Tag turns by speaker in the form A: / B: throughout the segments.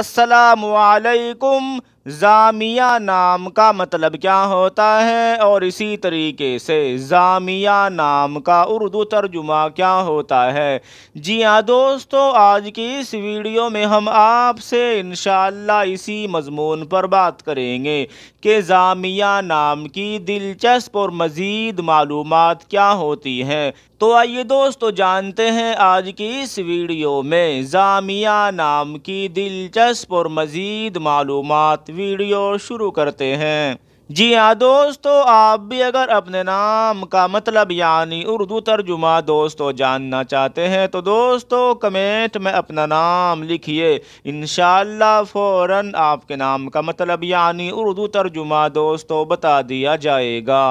A: असलकुम जामिया नाम का मतलब क्या होता है और इसी तरीके से जामिया नाम का उर्दू तर्जुमा क्या होता है जी हाँ दोस्तों आज की इस वीडियो में हम आपसे इन इसी मजमून पर बात करेंगे कि जामिया नाम की दिलचस्प और मज़ीद मालूम क्या होती हैं तो आइए दोस्तों जानते हैं आज की इस वीडियो में जामिया नाम की दिलचस्प और मज़ीद मालूम साथ वीडियो शुरू करते हैं जी हाँ दोस्तों आप भी अगर अपने नाम का मतलब यानी उर्दू तर्जुमा दोस्तों जानना चाहते हैं तो दोस्तों कमेंट में अपना नाम लिखिए इन फौरन आपके नाम का मतलब यानी उर्दू तर्जुमा दोस्तों बता दिया जाएगा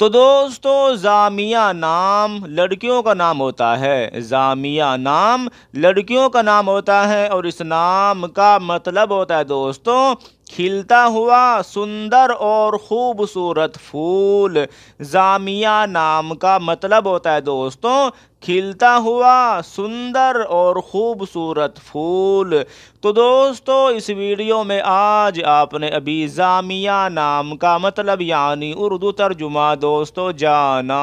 A: तो दोस्तों जामिया नाम लड़कियों का नाम होता है जामिया नाम लड़कियों का नाम होता है और इस नाम का मतलब होता है दोस्तों खिलता हुआ सुंदर और ख़ूबसूरत फूल जामिया नाम का मतलब होता है दोस्तों खिलता हुआ सुंदर और ख़ूबसूरत फूल तो दोस्तों इस वीडियो में आज आपने अभी जामिया नाम का मतलब यानी उर्दू तर्जुमा दोस्तों जाना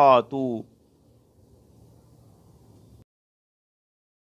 A: tu